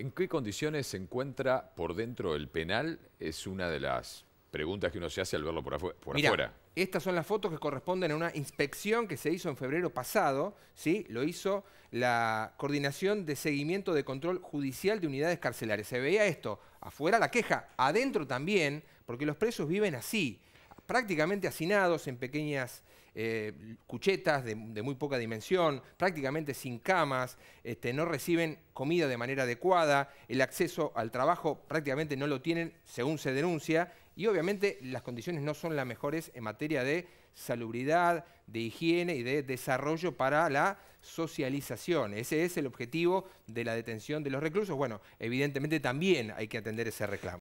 ¿En qué condiciones se encuentra por dentro el penal? Es una de las preguntas que uno se hace al verlo por, afuera. Estas son las fotos que corresponden a una inspección que se hizo en febrero pasado, ¿sí? Lo hizo la Coordinación de Seguimiento de Control Judicial de Unidades Carcelarias. Se veía esto, afuera la queja, adentro también, porque los presos viven así prácticamente hacinados en pequeñas eh, cuchetas de, muy poca dimensión, prácticamente sin camas, este, no reciben comida de manera adecuada, el acceso al trabajo prácticamente no lo tienen según se denuncia y obviamente las condiciones no son las mejores en materia de salubridad, de higiene y de desarrollo para la socialización. Ese es el objetivo de la detención de los reclusos. Bueno, evidentemente también hay que atender ese reclamo.